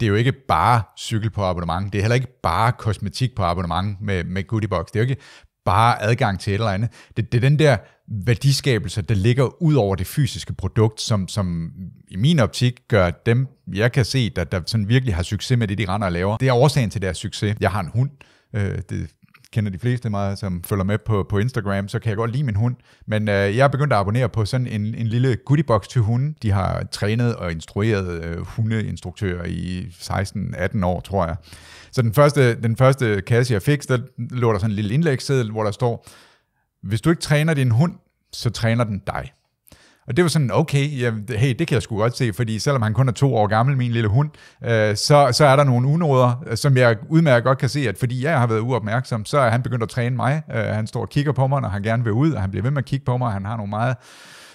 det er jo ikke bare cykel på abonnement, det er heller ikke bare kosmetik på abonnement med, med goodiebox, det er jo ikke bare adgang til et eller andet. Det, det er den der værdiskabelse, der ligger ud over det fysiske produkt, som, som i min optik gør dem, jeg kan se, der, der sådan virkelig har succes med det, de render og laver. Det er årsagen til deres succes. Jeg har en hund, øh, det kender de fleste mig, som følger med på, på Instagram, så kan jeg godt lide min hund. Men øh, jeg er begyndt at abonnere på sådan en, en lille goodiebox til hunde. De har trænet og instrueret øh, hundeinstruktører i 16-18 år, tror jeg. Så den første, den første kasse, jeg fik, der lå der sådan en lille indlægsseddel, hvor der står, hvis du ikke træner din hund, så træner den dig. Og det var sådan, okay, jamen, hey, det kan jeg sgu godt se, fordi selvom han kun er to år gammel, min lille hund, øh, så, så er der nogle unoder, øh, som jeg udmærket godt kan se, at fordi jeg har været uopmærksom, så er han begyndt at træne mig. Øh, han står og kigger på mig, når han gerne vil ud, og han bliver ved med at kigge på mig, og han har nogle meget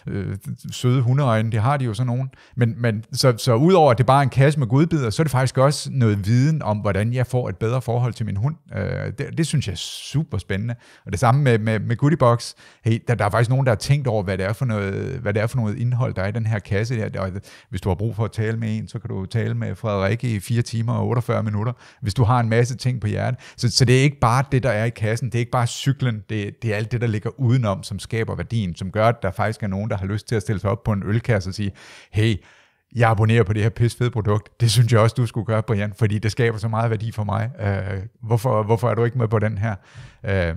øh, søde hundeøjne, det har de jo sådan nogen. Men, men så, så udover at det bare er en kasse med godbidder, så er det faktisk også noget viden om, hvordan jeg får et bedre forhold til min hund. Øh, det, det synes jeg er super spændende. Og det samme med, med, med Goodiebox. Hey, der, der er faktisk nogen, der har tænkt over, hvad det er for noget, hvad det er er for noget indhold, der er i den her kasse der. Og hvis du har brug for at tale med en, så kan du tale med Frederik i 4 timer og 48 minutter, hvis du har en masse ting på hjertet. Så, så det er ikke bare det, der er i kassen, det er ikke bare cyklen, det, det er alt det, der ligger udenom, som skaber værdien, som gør, at der faktisk er nogen, der har lyst til at stille sig op på en ølkasse og sige, hey, jeg abonnerer på det her pissfede produkt. Det synes jeg også, du skulle gøre, Brian, fordi det skaber så meget værdi for mig. Øh, hvorfor, hvorfor er du ikke med på den her? Øh,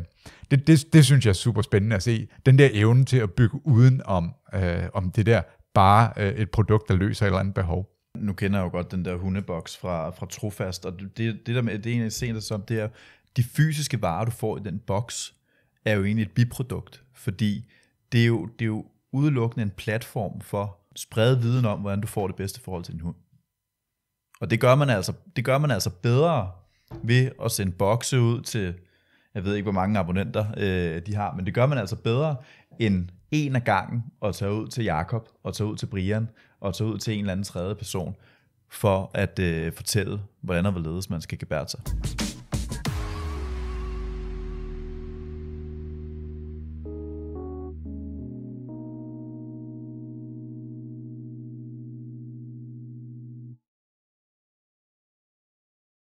det, det, det synes jeg er super spændende at se. Den der evne til at bygge uden om, øh, om det der bare øh, et produkt, der løser et eller andet behov. Nu kender jeg jo godt den der hundeboks fra, fra Trofast, og det, det der med, det er egentlig sent som, det er, de fysiske varer, du får i den boks, er jo egentlig et biprodukt, fordi det er jo, det er jo udelukkende en platform for at sprede viden om, hvordan du får det bedste forhold til din hund. Og det gør man altså, det gør man altså bedre ved at sende bokse ud til jeg ved ikke, hvor mange abonnenter øh, de har, men det gør man altså bedre end en af gangen at tage ud til Jakob og tage ud til Brian og tage ud til en eller anden tredje person for at øh, fortælle, hvordan og hvorledes man skal gebære sig.